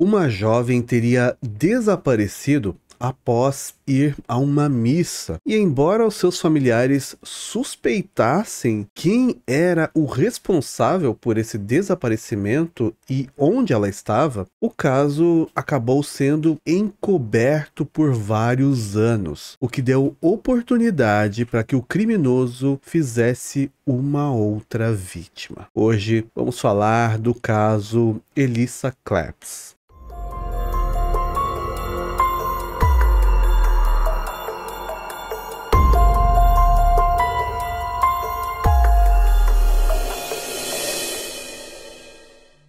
Uma jovem teria desaparecido após ir a uma missa. E embora os seus familiares suspeitassem quem era o responsável por esse desaparecimento e onde ela estava, o caso acabou sendo encoberto por vários anos, o que deu oportunidade para que o criminoso fizesse uma outra vítima. Hoje vamos falar do caso Elissa Claps.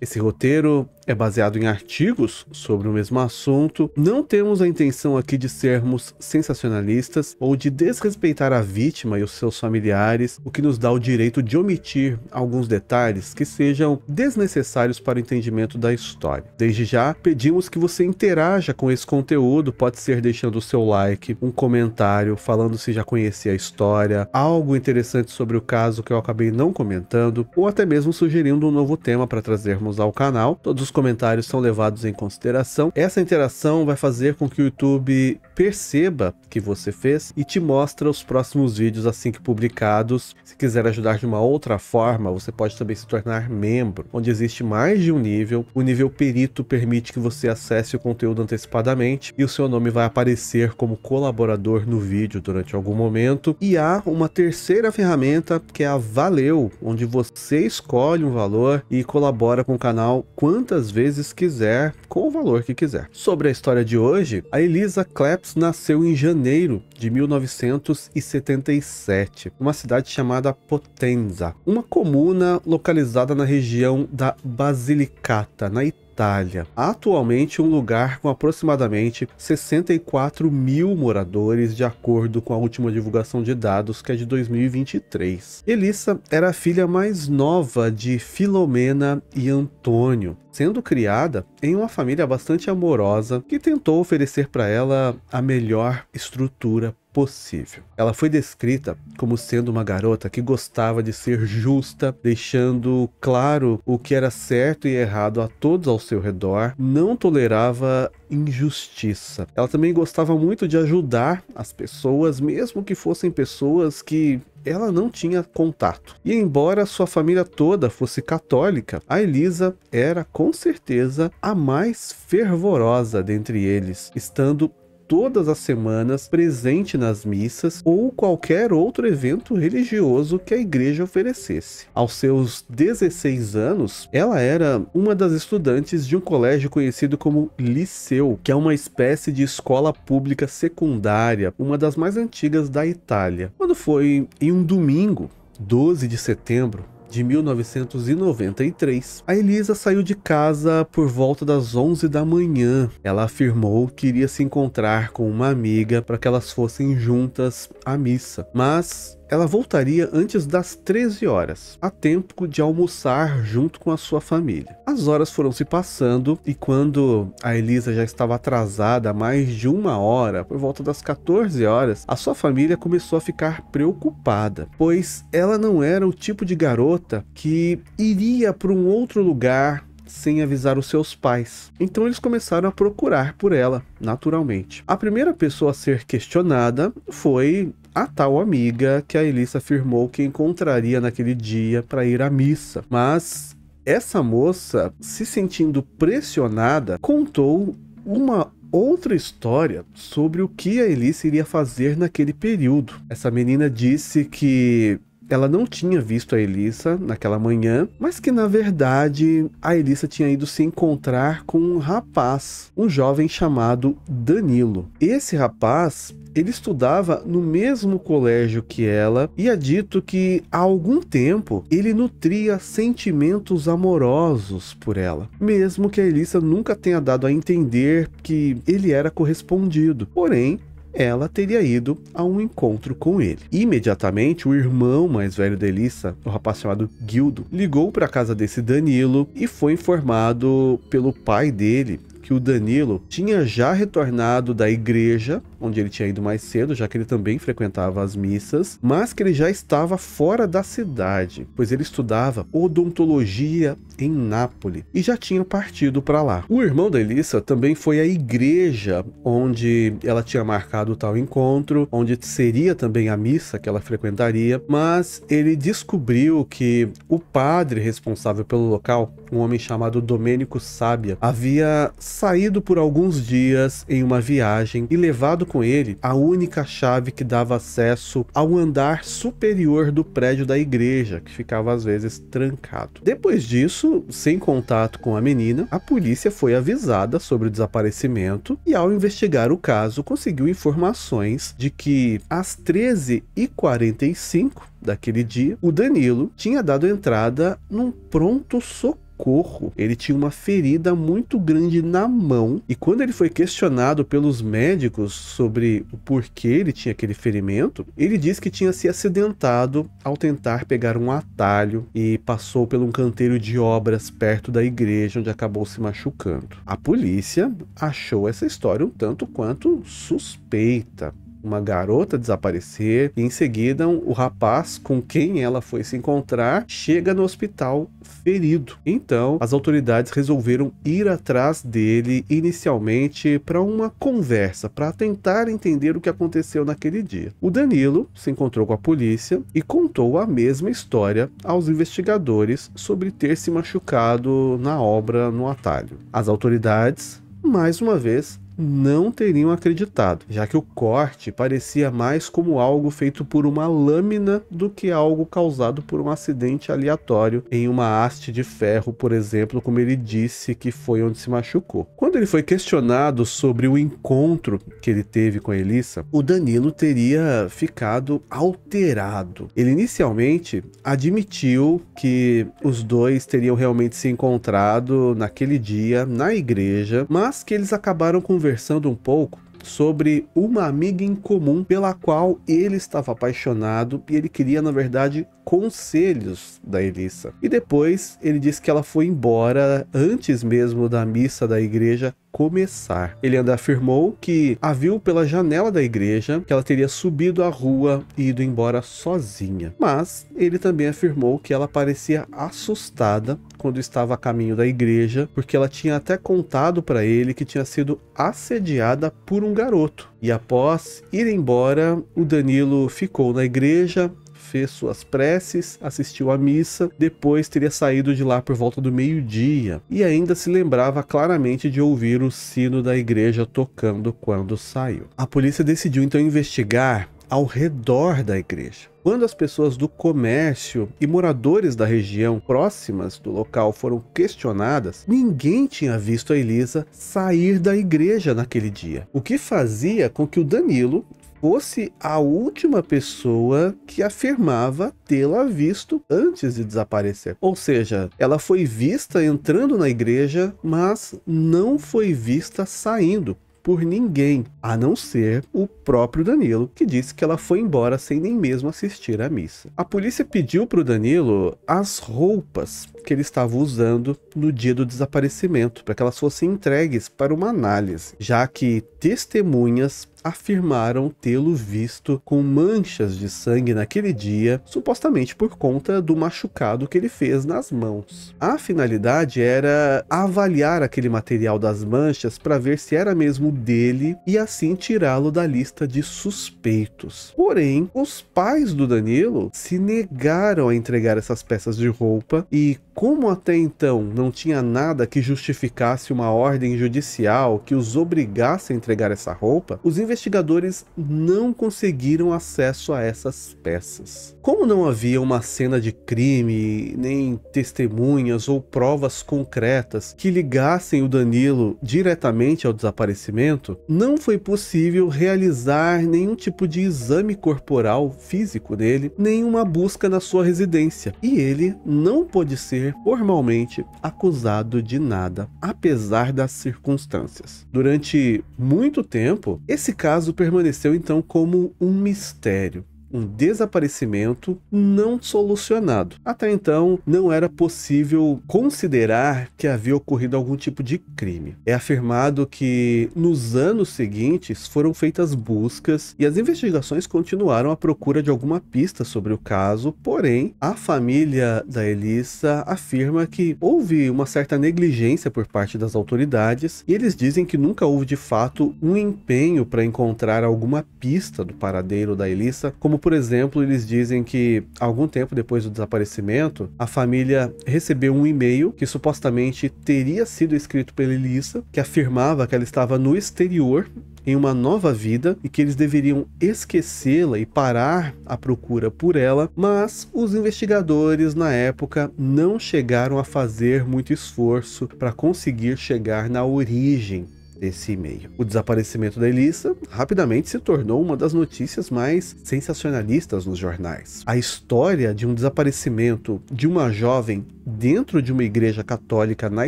esse roteiro é baseado em artigos sobre o mesmo assunto. Não temos a intenção aqui de sermos sensacionalistas ou de desrespeitar a vítima e os seus familiares, o que nos dá o direito de omitir alguns detalhes que sejam desnecessários para o entendimento da história. Desde já, pedimos que você interaja com esse conteúdo, pode ser deixando o seu like, um comentário falando se já conhecia a história, algo interessante sobre o caso que eu acabei não comentando, ou até mesmo sugerindo um novo tema para trazermos ao canal. Todos os comentários são levados em consideração. Essa interação vai fazer com que o YouTube perceba que você fez e te mostre os próximos vídeos assim que publicados. Se quiser ajudar de uma outra forma, você pode também se tornar membro, onde existe mais de um nível. O nível perito permite que você acesse o conteúdo antecipadamente e o seu nome vai aparecer como colaborador no vídeo durante algum momento. E há uma terceira ferramenta que é a Valeu, onde você escolhe um valor e colabora com o canal quantas vezes quiser, com o valor que quiser. Sobre a história de hoje, a Elisa Kleps nasceu em janeiro de 1977, uma cidade chamada Potenza, uma comuna localizada na região da Basilicata, na Itália. Itália, atualmente um lugar com aproximadamente 64 mil moradores, de acordo com a última divulgação de dados, que é de 2023. Elissa era a filha mais nova de Filomena e Antônio, sendo criada em uma família bastante amorosa que tentou oferecer para ela a melhor estrutura possível. Ela foi descrita como sendo uma garota que gostava de ser justa, deixando claro o que era certo e errado a todos ao seu redor, não tolerava injustiça. Ela também gostava muito de ajudar as pessoas, mesmo que fossem pessoas que ela não tinha contato. E embora sua família toda fosse católica, a Elisa era com certeza a mais fervorosa dentre eles, estando todas as semanas, presente nas missas ou qualquer outro evento religioso que a igreja oferecesse. Aos seus 16 anos, ela era uma das estudantes de um colégio conhecido como Liceu, que é uma espécie de escola pública secundária, uma das mais antigas da Itália. Quando foi em um domingo, 12 de setembro, de 1993, a Elisa saiu de casa por volta das 11 da manhã. Ela afirmou que iria se encontrar com uma amiga para que elas fossem juntas à missa, mas ela voltaria antes das 13 horas, a tempo de almoçar junto com a sua família. As horas foram se passando e quando a Elisa já estava atrasada mais de uma hora, por volta das 14 horas, a sua família começou a ficar preocupada, pois ela não era o tipo de garota que iria para um outro lugar sem avisar os seus pais. Então eles começaram a procurar por ela, naturalmente. A primeira pessoa a ser questionada foi a tal amiga que a Elissa afirmou que encontraria naquele dia para ir à missa. Mas essa moça, se sentindo pressionada, contou uma outra história sobre o que a Elissa iria fazer naquele período. Essa menina disse que ela não tinha visto a Elissa naquela manhã, mas que na verdade a Elissa tinha ido se encontrar com um rapaz, um jovem chamado Danilo. Esse rapaz ele estudava no mesmo colégio que ela e é dito que há algum tempo ele nutria sentimentos amorosos por ela, mesmo que a Elissa nunca tenha dado a entender que ele era correspondido. Porém, ela teria ido a um encontro com ele. Imediatamente, o irmão mais velho da Elissa, o rapaz chamado Guildo, ligou para a casa desse Danilo e foi informado pelo pai dele que o Danilo tinha já retornado da igreja, onde ele tinha ido mais cedo, já que ele também frequentava as missas, mas que ele já estava fora da cidade, pois ele estudava odontologia em Nápoles e já tinha partido para lá. O irmão da Elissa também foi à igreja onde ela tinha marcado tal encontro, onde seria também a missa que ela frequentaria, mas ele descobriu que o padre responsável pelo local, um homem chamado Domênico Sábia, havia saído por alguns dias em uma viagem e levado com ele a única chave que dava acesso ao andar superior do prédio da igreja, que ficava às vezes trancado. Depois disso, sem contato com a menina, a polícia foi avisada sobre o desaparecimento e, ao investigar o caso, conseguiu informações de que às 13h45 daquele dia, o Danilo tinha dado entrada num pronto-socorro Socorro, ele tinha uma ferida muito grande na mão e quando ele foi questionado pelos médicos sobre o porquê ele tinha aquele ferimento, ele disse que tinha se acidentado ao tentar pegar um atalho e passou pelo um canteiro de obras perto da igreja onde acabou se machucando. A polícia achou essa história um tanto quanto suspeita, uma garota desaparecer e em seguida o rapaz com quem ela foi se encontrar chega no hospital ferido. Então, as autoridades resolveram ir atrás dele inicialmente para uma conversa, para tentar entender o que aconteceu naquele dia. O Danilo se encontrou com a polícia e contou a mesma história aos investigadores sobre ter se machucado na obra no atalho. As autoridades mais uma vez não teriam acreditado, já que o corte parecia mais como algo feito por uma lâmina do que algo causado por um acidente aleatório em uma haste de ferro, por exemplo, como ele disse que foi onde se machucou. Quando ele foi questionado sobre o encontro que ele teve com a Elissa, o Danilo teria ficado alterado. Ele inicialmente admitiu que os dois teriam realmente se encontrado naquele dia na igreja, mas que eles acabaram conversando conversando um pouco sobre uma amiga em comum pela qual ele estava apaixonado e ele queria, na verdade, conselhos da Elissa. E depois ele disse que ela foi embora antes mesmo da missa da igreja começar. Ele ainda afirmou que a viu pela janela da igreja, que ela teria subido a rua e ido embora sozinha. Mas ele também afirmou que ela parecia assustada quando estava a caminho da igreja, porque ela tinha até contado para ele que tinha sido assediada por um garoto. E após ir embora, o Danilo ficou na igreja fez suas preces, assistiu à missa, depois teria saído de lá por volta do meio-dia e ainda se lembrava claramente de ouvir o sino da igreja tocando quando saiu. A polícia decidiu então investigar ao redor da igreja. Quando as pessoas do comércio e moradores da região próximas do local foram questionadas, ninguém tinha visto a Elisa sair da igreja naquele dia, o que fazia com que o Danilo fosse a última pessoa que afirmava tê-la visto antes de desaparecer. Ou seja, ela foi vista entrando na igreja, mas não foi vista saindo por ninguém, a não ser o próprio Danilo, que disse que ela foi embora sem nem mesmo assistir à missa. A polícia pediu para o Danilo as roupas que ele estava usando no dia do desaparecimento, para que elas fossem entregues para uma análise, já que testemunhas afirmaram tê-lo visto com manchas de sangue naquele dia, supostamente por conta do machucado que ele fez nas mãos. A finalidade era avaliar aquele material das manchas para ver se era mesmo dele e assim tirá-lo da lista de suspeitos. Porém, os pais do Danilo se negaram a entregar essas peças de roupa e como até então não tinha nada que justificasse uma ordem judicial que os obrigasse a entregar essa roupa, os investigadores não conseguiram acesso a essas peças. Como não havia uma cena de crime, nem testemunhas ou provas concretas que ligassem o Danilo diretamente ao desaparecimento, não foi possível realizar nenhum tipo de exame corporal físico dele, nenhuma busca na sua residência, e ele não pôde ser formalmente acusado de nada, apesar das circunstâncias. Durante muito tempo, esse caso permaneceu então como um mistério um desaparecimento não solucionado. Até então, não era possível considerar que havia ocorrido algum tipo de crime. É afirmado que nos anos seguintes foram feitas buscas e as investigações continuaram à procura de alguma pista sobre o caso, porém, a família da Elissa afirma que houve uma certa negligência por parte das autoridades e eles dizem que nunca houve de fato um empenho para encontrar alguma pista do paradeiro da Elissa como por exemplo, eles dizem que algum tempo depois do desaparecimento, a família recebeu um e-mail que supostamente teria sido escrito pela Elissa, que afirmava que ela estava no exterior em uma nova vida e que eles deveriam esquecê-la e parar a procura por ela, mas os investigadores na época não chegaram a fazer muito esforço para conseguir chegar na origem desse e-mail. O desaparecimento da Elissa rapidamente se tornou uma das notícias mais sensacionalistas nos jornais. A história de um desaparecimento de uma jovem dentro de uma igreja católica na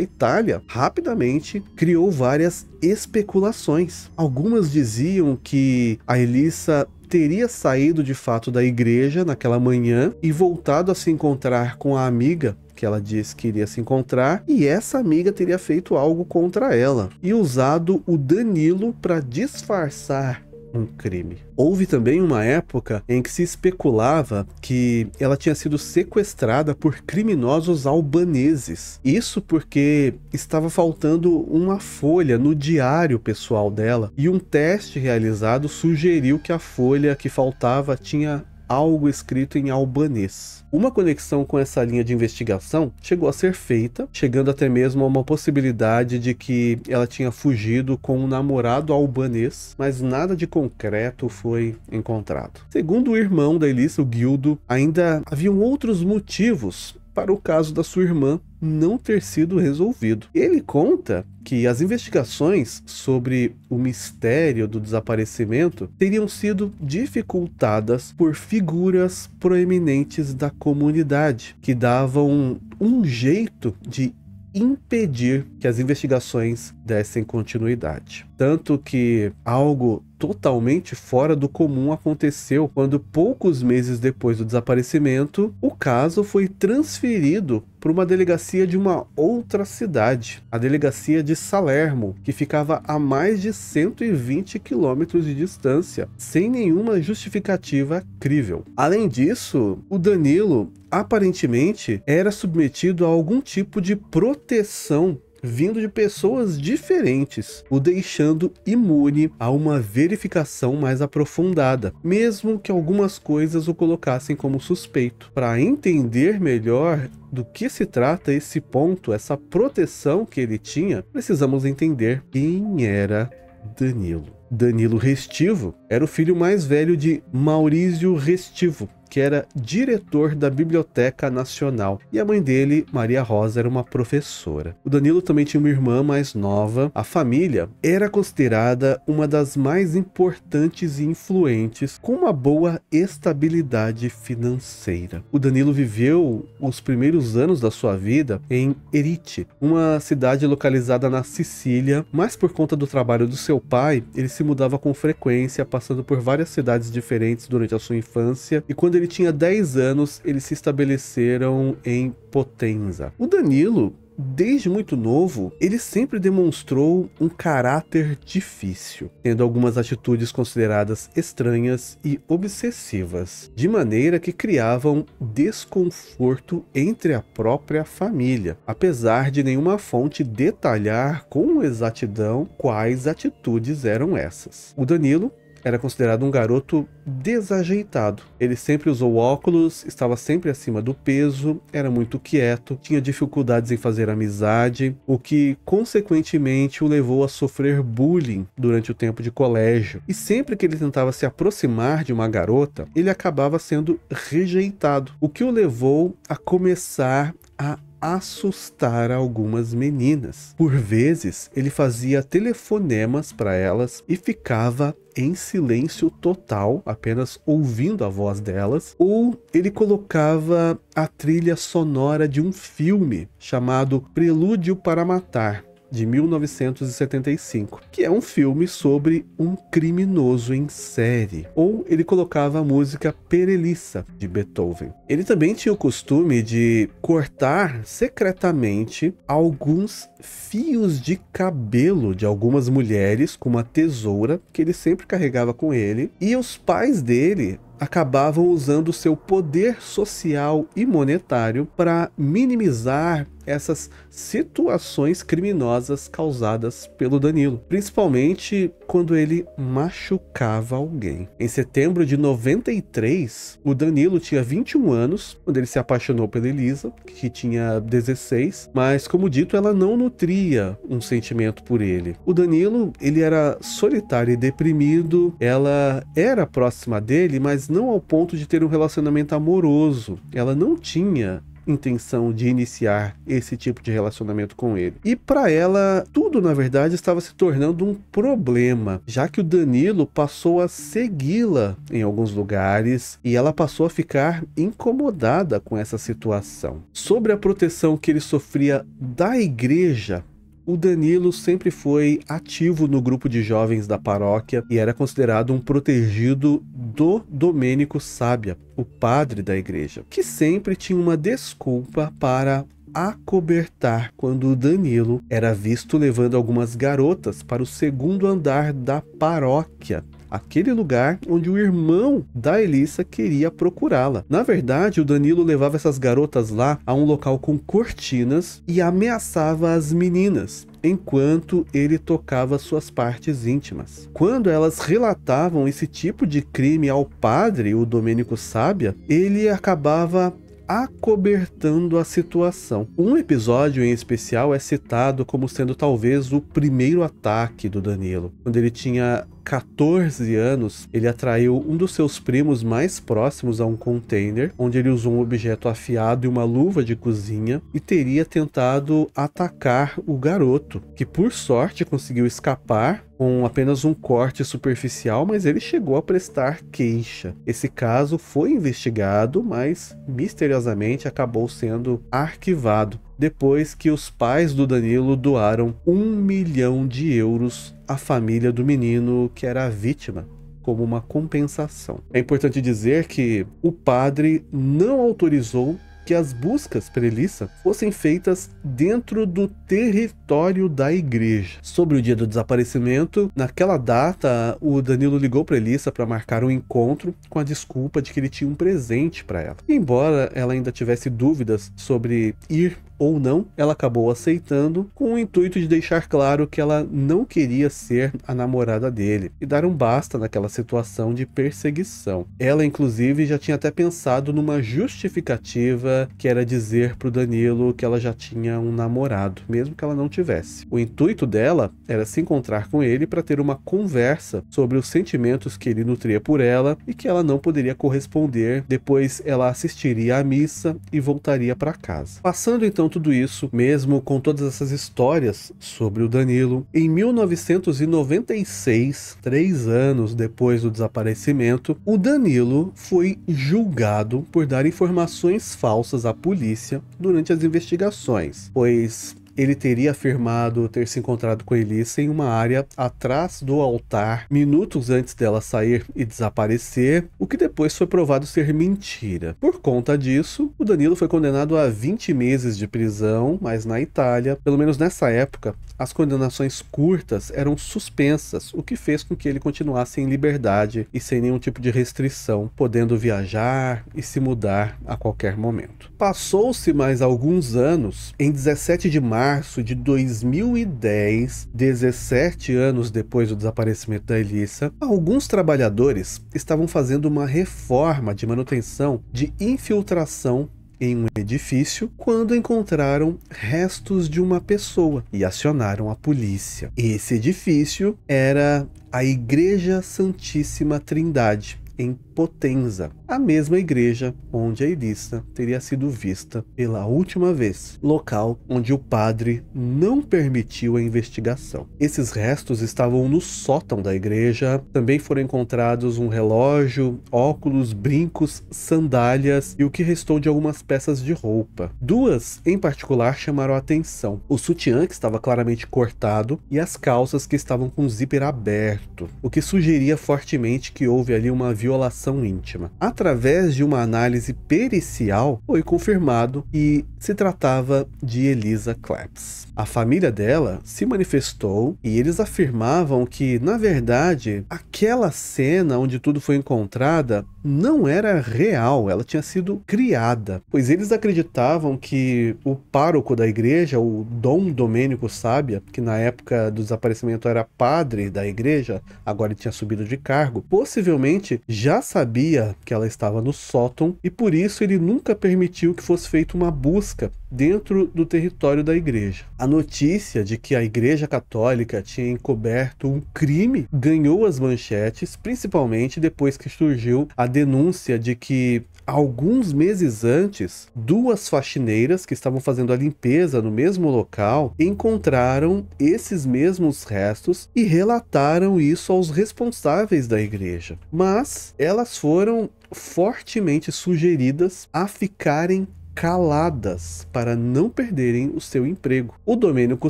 Itália rapidamente criou várias especulações. Algumas diziam que a Elissa teria saído de fato da igreja naquela manhã e voltado a se encontrar com a amiga que ela disse que iria se encontrar, e essa amiga teria feito algo contra ela e usado o Danilo para disfarçar um crime. Houve também uma época em que se especulava que ela tinha sido sequestrada por criminosos albaneses. Isso porque estava faltando uma folha no diário pessoal dela e um teste realizado sugeriu que a folha que faltava tinha algo escrito em albanês. Uma conexão com essa linha de investigação chegou a ser feita, chegando até mesmo a uma possibilidade de que ela tinha fugido com um namorado albanês, mas nada de concreto foi encontrado. Segundo o irmão da Elissa, o Guildo, ainda haviam outros motivos para o caso da sua irmã não ter sido resolvido. Ele conta que as investigações sobre o mistério do desaparecimento teriam sido dificultadas por figuras proeminentes da comunidade que davam um jeito de impedir que as investigações dessem continuidade. Tanto que algo totalmente fora do comum aconteceu quando, poucos meses depois do desaparecimento, o caso foi transferido para uma delegacia de uma outra cidade, a delegacia de Salermo, que ficava a mais de 120 quilômetros de distância, sem nenhuma justificativa crível. Além disso, o Danilo aparentemente era submetido a algum tipo de proteção vindo de pessoas diferentes, o deixando imune a uma verificação mais aprofundada, mesmo que algumas coisas o colocassem como suspeito. Para entender melhor do que se trata esse ponto, essa proteção que ele tinha, precisamos entender quem era Danilo. Danilo Restivo era o filho mais velho de Maurício Restivo, que era diretor da Biblioteca Nacional, e a mãe dele, Maria Rosa, era uma professora. O Danilo também tinha uma irmã mais nova. A família era considerada uma das mais importantes e influentes, com uma boa estabilidade financeira. O Danilo viveu os primeiros anos da sua vida em Erite, uma cidade localizada na Sicília, mas por conta do trabalho do seu pai, ele se mudava com frequência, passando por várias cidades diferentes durante a sua infância, e quando ele ele tinha 10 anos, eles se estabeleceram em Potenza. O Danilo desde muito novo, ele sempre demonstrou um caráter difícil, tendo algumas atitudes consideradas estranhas e obsessivas, de maneira que criavam desconforto entre a própria família, apesar de nenhuma fonte detalhar com exatidão quais atitudes eram essas. O Danilo era considerado um garoto desajeitado. Ele sempre usou óculos, estava sempre acima do peso, era muito quieto, tinha dificuldades em fazer amizade, o que consequentemente o levou a sofrer bullying durante o tempo de colégio. E sempre que ele tentava se aproximar de uma garota, ele acabava sendo rejeitado, o que o levou a começar a assustar algumas meninas. Por vezes, ele fazia telefonemas para elas e ficava em silêncio total, apenas ouvindo a voz delas, ou ele colocava a trilha sonora de um filme chamado Prelúdio para Matar, de 1975, que é um filme sobre um criminoso em série. Ou ele colocava a música Pereliça de Beethoven. Ele também tinha o costume de cortar secretamente alguns fios de cabelo de algumas mulheres com uma tesoura que ele sempre carregava com ele. E os pais dele acabavam usando seu poder social e monetário para minimizar essas situações criminosas causadas pelo Danilo, principalmente quando ele machucava alguém. Em setembro de 93, o Danilo tinha 21 anos quando ele se apaixonou pela Elisa, que tinha 16, mas como dito, ela não nutria um sentimento por ele. O Danilo, ele era solitário e deprimido, ela era próxima dele, mas não ao ponto de ter um relacionamento amoroso. Ela não tinha intenção de iniciar esse tipo de relacionamento com ele. E para ela, tudo na verdade estava se tornando um problema, já que o Danilo passou a segui-la em alguns lugares e ela passou a ficar incomodada com essa situação. Sobre a proteção que ele sofria da igreja o Danilo sempre foi ativo no grupo de jovens da paróquia e era considerado um protegido do Domênico Sábia, o padre da igreja, que sempre tinha uma desculpa para acobertar quando o Danilo era visto levando algumas garotas para o segundo andar da paróquia aquele lugar onde o irmão da Elissa queria procurá-la. Na verdade, o Danilo levava essas garotas lá a um local com cortinas e ameaçava as meninas enquanto ele tocava suas partes íntimas. Quando elas relatavam esse tipo de crime ao padre, o Domênico Sábia, ele acabava acobertando a situação. Um episódio em especial é citado como sendo talvez o primeiro ataque do Danilo, quando ele tinha 14 anos, ele atraiu um dos seus primos mais próximos a um container, onde ele usou um objeto afiado e uma luva de cozinha e teria tentado atacar o garoto, que por sorte conseguiu escapar com apenas um corte superficial, mas ele chegou a prestar queixa. Esse caso foi investigado, mas misteriosamente acabou sendo arquivado depois que os pais do Danilo doaram um milhão de euros à família do menino que era a vítima como uma compensação. É importante dizer que o padre não autorizou que as buscas preliça fossem feitas dentro do território da igreja. Sobre o dia do desaparecimento, naquela data, o Danilo ligou para Elissa para marcar um encontro com a desculpa de que ele tinha um presente para ela. Embora ela ainda tivesse dúvidas sobre ir ou não, ela acabou aceitando com o intuito de deixar claro que ela não queria ser a namorada dele e dar um basta naquela situação de perseguição. Ela, inclusive, já tinha até pensado numa justificativa que era dizer para o Danilo que ela já tinha um namorado, mesmo que ela não tivesse. O intuito dela era se encontrar com ele para ter uma conversa sobre os sentimentos que ele nutria por ela e que ela não poderia corresponder. Depois ela assistiria à missa e voltaria para casa. Passando então tudo isso, mesmo com todas essas histórias sobre o Danilo, em 1996, três anos depois do desaparecimento, o Danilo foi julgado por dar informações falsas à polícia durante as investigações, pois ele teria afirmado ter se encontrado com Elissa em uma área atrás do altar, minutos antes dela sair e desaparecer, o que depois foi provado ser mentira. Por conta disso, o Danilo foi condenado a 20 meses de prisão, mas na Itália, pelo menos nessa época, as condenações curtas eram suspensas, o que fez com que ele continuasse em liberdade e sem nenhum tipo de restrição, podendo viajar e se mudar a qualquer momento. Passou-se mais alguns anos, em 17 de março março de 2010, 17 anos depois do desaparecimento da Elissa, alguns trabalhadores estavam fazendo uma reforma de manutenção de infiltração em um edifício quando encontraram restos de uma pessoa e acionaram a polícia. Esse edifício era a Igreja Santíssima Trindade, em Potenza, a mesma igreja onde a Elissa teria sido vista pela última vez, local onde o padre não permitiu a investigação. Esses restos estavam no sótão da igreja, também foram encontrados um relógio, óculos, brincos, sandálias e o que restou de algumas peças de roupa. Duas em particular chamaram a atenção: o sutiã que estava claramente cortado e as calças que estavam com o zíper aberto, o que sugeria fortemente que houve ali uma violação relação íntima. Através de uma análise pericial, foi confirmado que se tratava de Elisa Claps. A família dela se manifestou e eles afirmavam que, na verdade, aquela cena onde tudo foi encontrada não era real, ela tinha sido criada, pois eles acreditavam que o pároco da igreja, o Dom Domênico Sábia, que na época do desaparecimento era padre da igreja, agora tinha subido de cargo, possivelmente já sabia que ela estava no sótão e por isso ele nunca permitiu que fosse feita uma busca dentro do território da igreja. A notícia de que a Igreja Católica tinha encoberto um crime ganhou as manchetes, principalmente depois que surgiu a denúncia de que Alguns meses antes, duas faxineiras que estavam fazendo a limpeza no mesmo local encontraram esses mesmos restos e relataram isso aos responsáveis da igreja. Mas elas foram fortemente sugeridas a ficarem caladas para não perderem o seu emprego. O Domênico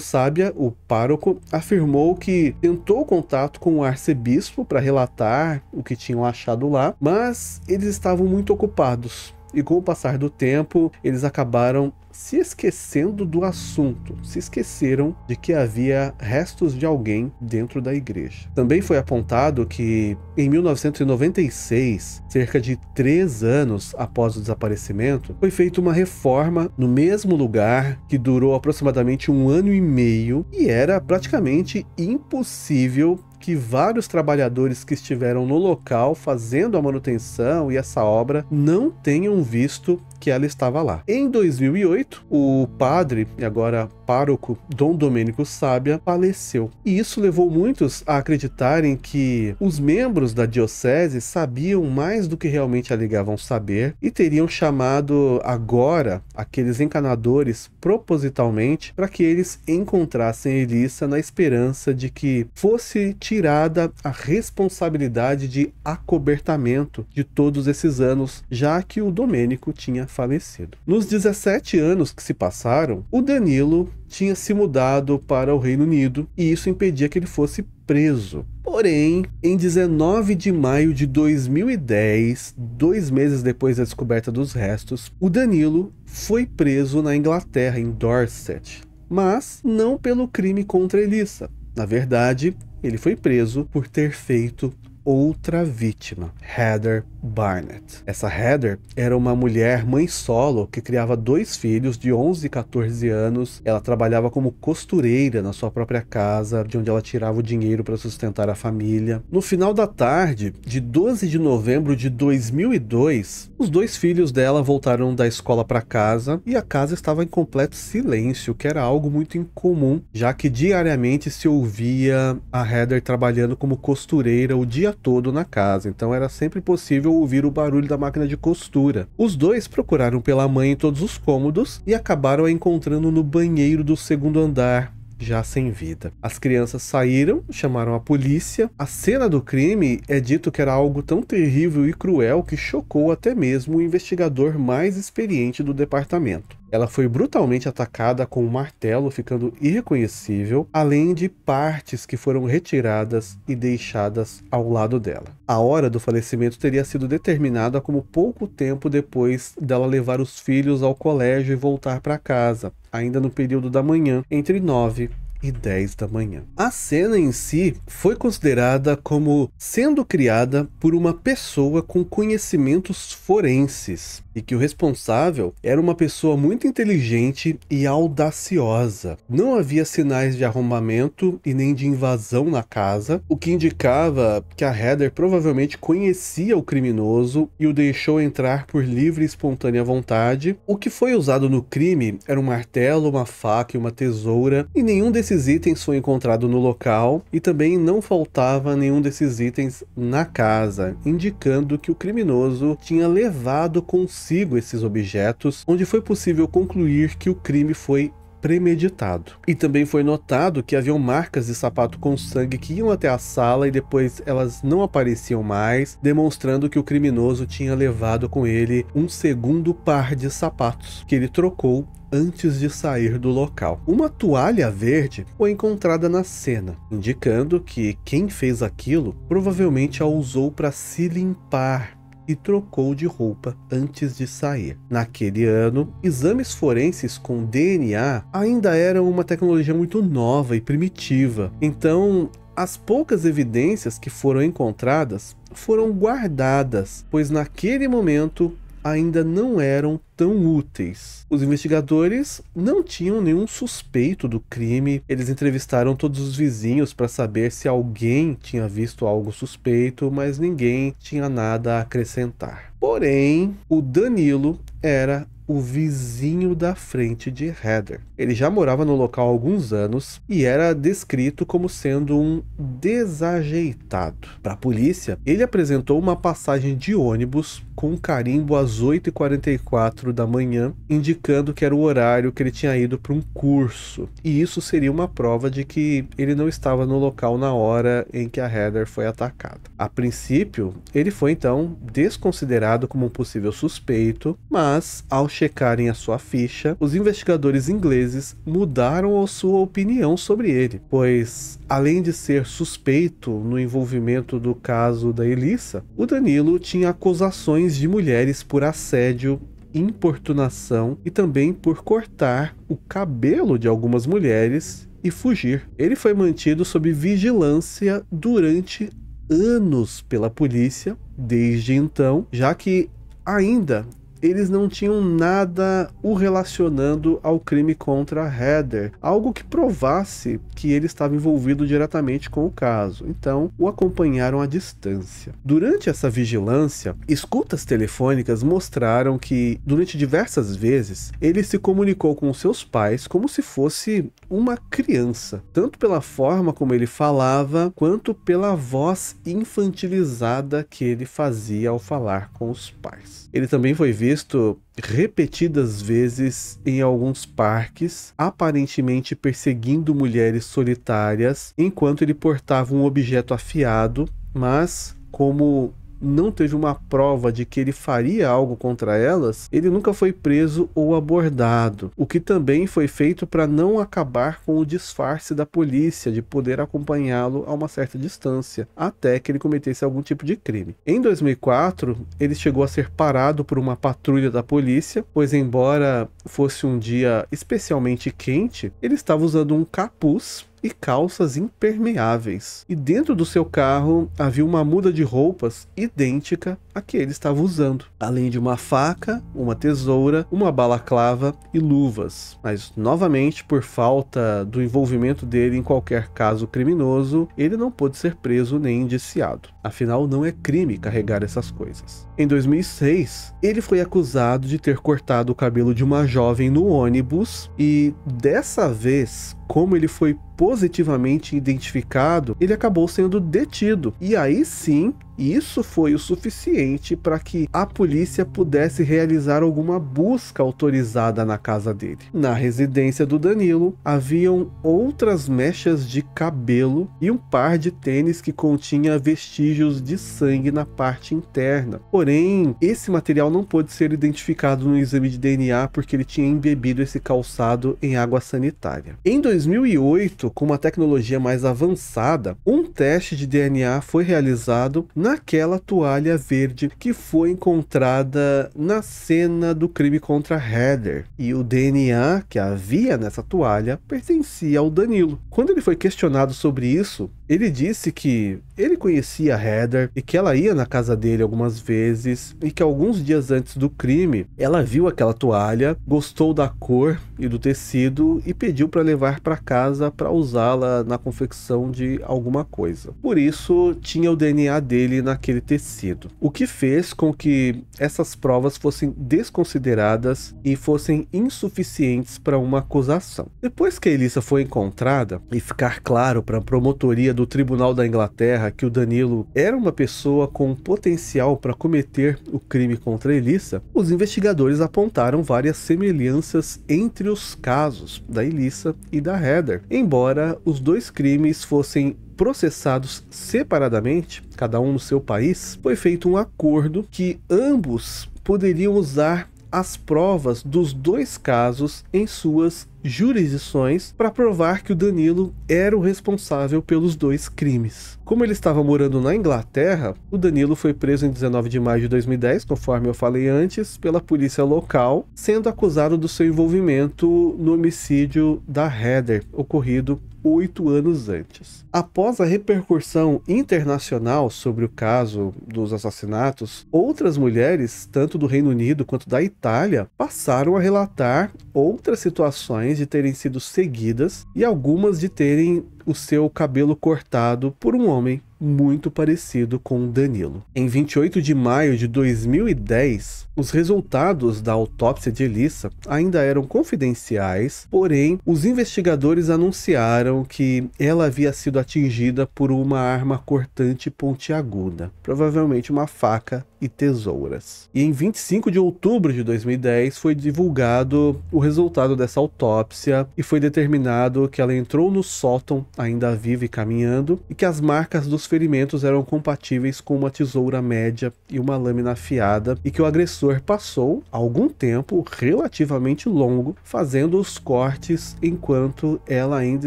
Sábia, o pároco, afirmou que tentou contato com o arcebispo para relatar o que tinham achado lá, mas eles estavam muito ocupados e com o passar do tempo, eles acabaram se esquecendo do assunto, se esqueceram de que havia restos de alguém dentro da igreja. Também foi apontado que, em 1996, cerca de três anos após o desaparecimento, foi feita uma reforma no mesmo lugar que durou aproximadamente um ano e meio e era praticamente impossível que vários trabalhadores que estiveram no local fazendo a manutenção e essa obra não tenham visto que ela estava lá. Em 2008, o padre, e agora pároco, Dom Domênico Sábia, faleceu. E isso levou muitos a acreditarem que os membros da diocese sabiam mais do que realmente alegavam saber e teriam chamado agora aqueles encanadores propositalmente para que eles encontrassem Elissa na esperança de que fosse tirada a responsabilidade de acobertamento de todos esses anos, já que o Domênico tinha falecido. Nos 17 anos que se passaram, o Danilo tinha se mudado para o Reino Unido e isso impedia que ele fosse preso. Porém, em 19 de maio de 2010, dois meses depois da descoberta dos restos, o Danilo foi preso na Inglaterra, em Dorset, mas não pelo crime contra Elissa. Na verdade, ele foi preso por ter feito outra vítima, Heather Barnett. Essa Heather era uma mulher mãe solo que criava dois filhos de 11 e 14 anos. Ela trabalhava como costureira na sua própria casa, de onde ela tirava o dinheiro para sustentar a família. No final da tarde de 12 de novembro de 2002, os dois filhos dela voltaram da escola para casa e a casa estava em completo silêncio, que era algo muito incomum, já que diariamente se ouvia a Heather trabalhando como costureira o dia todo na casa, então era sempre possível ouvir o barulho da máquina de costura. Os dois procuraram pela mãe em todos os cômodos e acabaram a encontrando no banheiro do segundo andar, já sem vida. As crianças saíram, chamaram a polícia. A cena do crime é dito que era algo tão terrível e cruel que chocou até mesmo o investigador mais experiente do departamento. Ela foi brutalmente atacada com um martelo, ficando irreconhecível, além de partes que foram retiradas e deixadas ao lado dela. A hora do falecimento teria sido determinada como pouco tempo depois dela levar os filhos ao colégio e voltar para casa, ainda no período da manhã, entre 9 e 10 da manhã. A cena em si foi considerada como sendo criada por uma pessoa com conhecimentos forenses e que o responsável era uma pessoa muito inteligente e audaciosa. Não havia sinais de arrombamento e nem de invasão na casa, o que indicava que a Heather provavelmente conhecia o criminoso e o deixou entrar por livre e espontânea vontade. O que foi usado no crime era um martelo, uma faca e uma tesoura, e nenhum desses esses itens foi encontrado no local e também não faltava nenhum desses itens na casa, indicando que o criminoso tinha levado consigo esses objetos, onde foi possível concluir que o crime foi premeditado. E também foi notado que haviam marcas de sapato com sangue que iam até a sala e depois elas não apareciam mais, demonstrando que o criminoso tinha levado com ele um segundo par de sapatos que ele trocou antes de sair do local. Uma toalha verde foi encontrada na cena, indicando que quem fez aquilo provavelmente a usou para se limpar e trocou de roupa antes de sair. Naquele ano, exames forenses com DNA ainda eram uma tecnologia muito nova e primitiva, então as poucas evidências que foram encontradas foram guardadas, pois naquele momento ainda não eram tão úteis. Os investigadores não tinham nenhum suspeito do crime, eles entrevistaram todos os vizinhos para saber se alguém tinha visto algo suspeito, mas ninguém tinha nada a acrescentar. Porém, o Danilo era o vizinho da frente de Heather. Ele já morava no local há alguns anos e era descrito como sendo um desajeitado. Para a polícia, ele apresentou uma passagem de ônibus com um carimbo às 8h44 da manhã, indicando que era o horário que ele tinha ido para um curso. E isso seria uma prova de que ele não estava no local na hora em que a Heather foi atacada. A princípio, ele foi então desconsiderado como um possível suspeito, mas ao checarem a sua ficha, os investigadores ingleses franceses mudaram sua opinião sobre ele, pois, além de ser suspeito no envolvimento do caso da Elissa, o Danilo tinha acusações de mulheres por assédio importunação e também por cortar o cabelo de algumas mulheres e fugir. Ele foi mantido sob vigilância durante anos pela polícia desde então, já que ainda eles não tinham nada o relacionando ao crime contra Heather, algo que provasse que ele estava envolvido diretamente com o caso. Então, o acompanharam à distância. Durante essa vigilância, escutas telefônicas mostraram que, durante diversas vezes, ele se comunicou com seus pais como se fosse uma criança, tanto pela forma como ele falava, quanto pela voz infantilizada que ele fazia ao falar com os pais. Ele também foi visto visto repetidas vezes em alguns parques, aparentemente perseguindo mulheres solitárias enquanto ele portava um objeto afiado, mas como não teve uma prova de que ele faria algo contra elas, ele nunca foi preso ou abordado, o que também foi feito para não acabar com o disfarce da polícia de poder acompanhá-lo a uma certa distância, até que ele cometesse algum tipo de crime. Em 2004, ele chegou a ser parado por uma patrulha da polícia, pois embora fosse um dia especialmente quente, ele estava usando um capuz e calças impermeáveis. E dentro do seu carro havia uma muda de roupas idêntica à que ele estava usando, além de uma faca, uma tesoura, uma balaclava e luvas. Mas novamente, por falta do envolvimento dele em qualquer caso criminoso, ele não pôde ser preso nem indiciado. Afinal, não é crime carregar essas coisas. Em 2006, ele foi acusado de ter cortado o cabelo de uma jovem no ônibus e dessa vez como ele foi positivamente identificado, ele acabou sendo detido. E aí sim, e isso foi o suficiente para que a polícia pudesse realizar alguma busca autorizada na casa dele. Na residência do Danilo haviam outras mechas de cabelo e um par de tênis que continha vestígios de sangue na parte interna. Porém, esse material não pôde ser identificado no exame de DNA porque ele tinha embebido esse calçado em água sanitária. Em 2008, com uma tecnologia mais avançada, um teste de DNA foi realizado na naquela toalha verde que foi encontrada na cena do crime contra Heather. E o DNA que havia nessa toalha pertencia ao Danilo. Quando ele foi questionado sobre isso, ele disse que ele conhecia Heather e que ela ia na casa dele algumas vezes e que alguns dias antes do crime ela viu aquela toalha, gostou da cor e do tecido e pediu para levar para casa para usá-la na confecção de alguma coisa. Por isso tinha o DNA dele naquele tecido, o que fez com que essas provas fossem desconsideradas e fossem insuficientes para uma acusação. Depois que a foi encontrada e ficar claro para a promotoria do do Tribunal da Inglaterra que o Danilo era uma pessoa com potencial para cometer o crime contra Elissa, os investigadores apontaram várias semelhanças entre os casos da Elissa e da Heather, embora os dois crimes fossem processados separadamente, cada um no seu país, foi feito um acordo que ambos poderiam usar as provas dos dois casos em suas jurisdições para provar que o Danilo era o responsável pelos dois crimes. Como ele estava morando na Inglaterra, o Danilo foi preso em 19 de maio de 2010, conforme eu falei antes, pela polícia local, sendo acusado do seu envolvimento no homicídio da Heather, ocorrido oito anos antes. Após a repercussão internacional sobre o caso dos assassinatos, outras mulheres, tanto do Reino Unido quanto da Itália, passaram a relatar outras situações de terem sido seguidas e algumas de terem o seu cabelo cortado por um homem muito parecido com Danilo. Em 28 de maio de 2010, os resultados da autópsia de Elissa ainda eram confidenciais, porém, os investigadores anunciaram que ela havia sido atingida por uma arma cortante pontiaguda, provavelmente uma faca e tesouras. E em 25 de outubro de 2010 foi divulgado o resultado dessa autópsia e foi determinado que ela entrou no sótão ainda viva e caminhando e que as marcas dos ferimentos eram compatíveis com uma tesoura média e uma lâmina afiada e que o agressor passou algum tempo relativamente longo fazendo os cortes enquanto ela ainda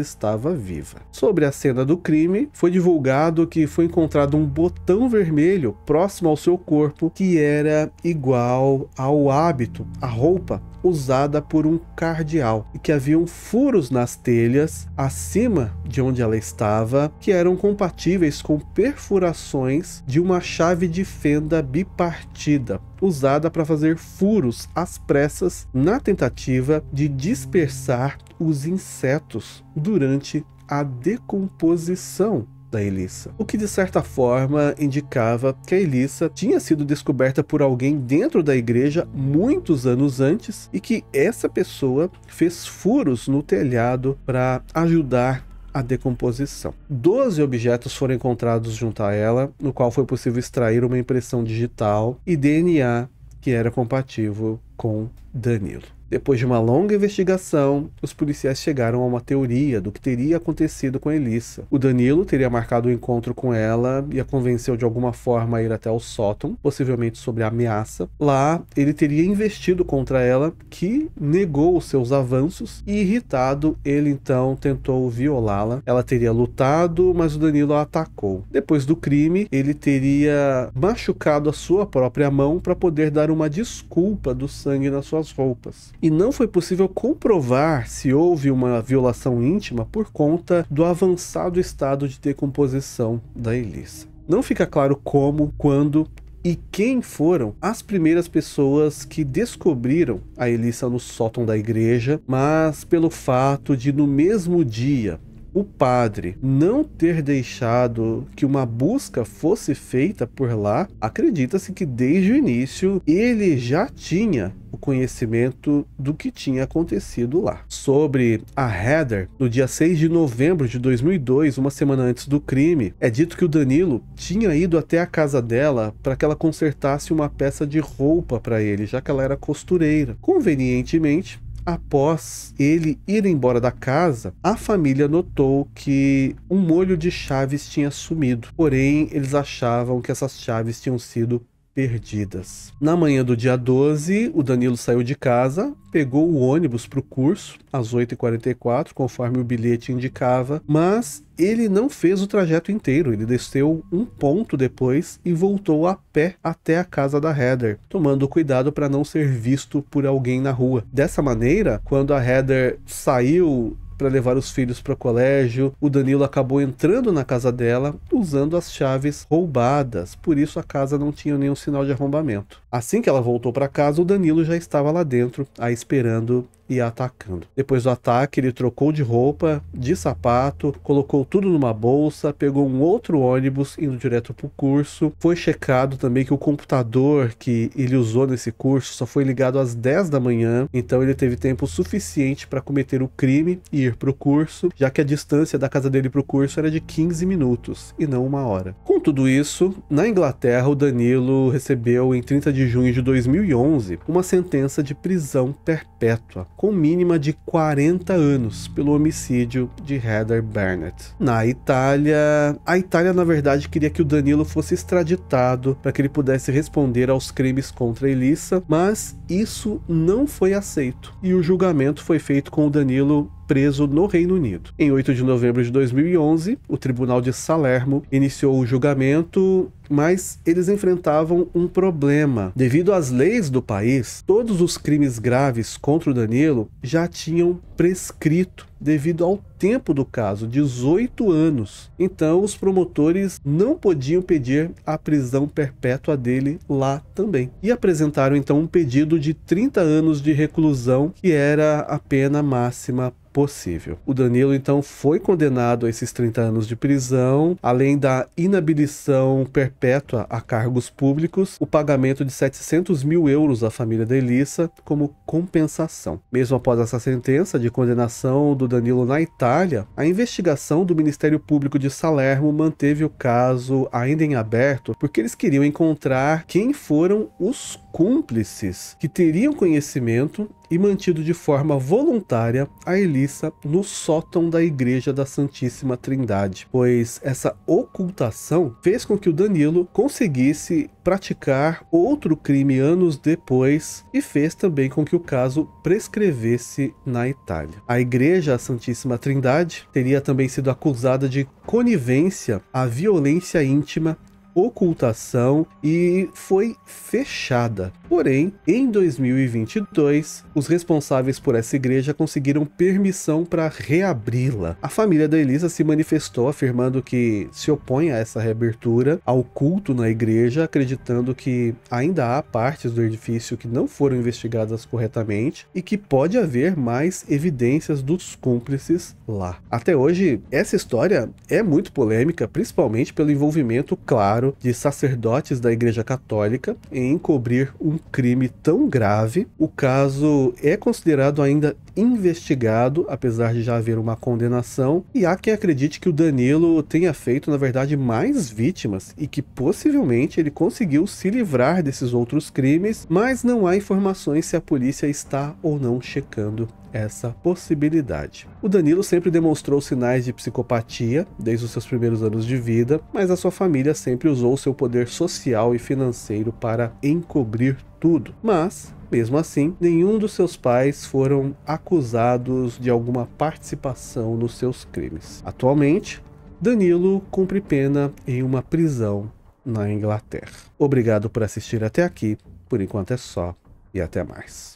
estava viva. Sobre a cena do crime, foi divulgado que foi encontrado um botão vermelho próximo ao seu corpo corpo que era igual ao hábito, a roupa usada por um cardeal e que haviam furos nas telhas acima de onde ela estava que eram compatíveis com perfurações de uma chave de fenda bipartida usada para fazer furos às pressas na tentativa de dispersar os insetos durante a decomposição da Elissa, o que de certa forma indicava que a Elissa tinha sido descoberta por alguém dentro da igreja muitos anos antes e que essa pessoa fez furos no telhado para ajudar a decomposição. Doze objetos foram encontrados junto a ela, no qual foi possível extrair uma impressão digital e DNA que era compatível com Danilo. Depois de uma longa investigação, os policiais chegaram a uma teoria do que teria acontecido com Elissa. O Danilo teria marcado o um encontro com ela e a convenceu de alguma forma a ir até o sótão, possivelmente sobre a ameaça. Lá, ele teria investido contra ela, que negou os seus avanços, e irritado, ele então tentou violá-la. Ela teria lutado, mas o Danilo a atacou. Depois do crime, ele teria machucado a sua própria mão para poder dar uma desculpa do sangue nas suas roupas e não foi possível comprovar se houve uma violação íntima por conta do avançado estado de decomposição da Elissa. Não fica claro como, quando e quem foram as primeiras pessoas que descobriram a Elissa no sótão da igreja, mas pelo fato de no mesmo dia o padre não ter deixado que uma busca fosse feita por lá, acredita-se que desde o início ele já tinha o conhecimento do que tinha acontecido lá. Sobre a Heather, no dia 6 de novembro de 2002, uma semana antes do crime, é dito que o Danilo tinha ido até a casa dela para que ela consertasse uma peça de roupa para ele, já que ela era costureira. Convenientemente, após ele ir embora da casa, a família notou que um molho de chaves tinha sumido. Porém, eles achavam que essas chaves tinham sido perdidas. Na manhã do dia 12, o Danilo saiu de casa, pegou o ônibus para o curso, às 8h44, conforme o bilhete indicava, mas ele não fez o trajeto inteiro, ele desceu um ponto depois e voltou a pé até a casa da Heather, tomando cuidado para não ser visto por alguém na rua. Dessa maneira, quando a Heather saiu para levar os filhos para o colégio. O Danilo acabou entrando na casa dela usando as chaves roubadas, por isso a casa não tinha nenhum sinal de arrombamento. Assim que ela voltou para casa, o Danilo já estava lá dentro, a esperando e atacando. Depois do ataque, ele trocou de roupa, de sapato, colocou tudo numa bolsa, pegou um outro ônibus indo direto para o curso. Foi checado também que o computador que ele usou nesse curso só foi ligado às 10 da manhã, então ele teve tempo suficiente para cometer o crime e ir para o curso, já que a distância da casa dele para o curso era de 15 minutos e não uma hora. Com tudo isso, na Inglaterra, o Danilo recebeu em 30 de junho de 2011 uma sentença de prisão perpétua com mínima de 40 anos pelo homicídio de Heather Burnett. Na Itália, a Itália na verdade queria que o Danilo fosse extraditado para que ele pudesse responder aos crimes contra Elissa, mas isso não foi aceito e o julgamento foi feito com o Danilo preso no Reino Unido. Em 8 de novembro de 2011, o Tribunal de Salermo iniciou o julgamento mas eles enfrentavam um problema. Devido às leis do país, todos os crimes graves contra o Danilo já tinham prescrito devido ao tempo do caso, 18 anos. Então, os promotores não podiam pedir a prisão perpétua dele lá também. E apresentaram então um pedido de 30 anos de reclusão, que era a pena máxima possível. O Danilo então foi condenado a esses 30 anos de prisão, além da inabilição perpétua a cargos públicos, o pagamento de 700 mil euros à família da Elissa como compensação. Mesmo após essa sentença de condenação do do Danilo na Itália, a investigação do Ministério Público de Salerno manteve o caso ainda em aberto porque eles queriam encontrar quem foram os cúmplices que teriam conhecimento e mantido de forma voluntária a Elissa no sótão da Igreja da Santíssima Trindade, pois essa ocultação fez com que o Danilo conseguisse praticar outro crime anos depois e fez também com que o caso prescrevesse na Itália. A Igreja da Santíssima Trindade teria também sido acusada de conivência à violência íntima ocultação e foi fechada. Porém, em 2022, os responsáveis por essa igreja conseguiram permissão para reabri-la. A família da Elisa se manifestou afirmando que se opõe a essa reabertura, ao culto na igreja, acreditando que ainda há partes do edifício que não foram investigadas corretamente e que pode haver mais evidências dos cúmplices lá. Até hoje, essa história é muito polêmica, principalmente pelo envolvimento claro de sacerdotes da Igreja Católica em encobrir um crime tão grave. O caso é considerado ainda investigado, apesar de já haver uma condenação, e há quem acredite que o Danilo tenha feito, na verdade, mais vítimas e que possivelmente ele conseguiu se livrar desses outros crimes, mas não há informações se a polícia está ou não checando essa possibilidade. O Danilo sempre demonstrou sinais de psicopatia desde os seus primeiros anos de vida, mas a sua família sempre usou seu poder social e financeiro para encobrir tudo. Mas, mesmo assim, nenhum dos seus pais foram acusados de alguma participação nos seus crimes. Atualmente, Danilo cumpre pena em uma prisão na Inglaterra. Obrigado por assistir até aqui. Por enquanto é só e até mais.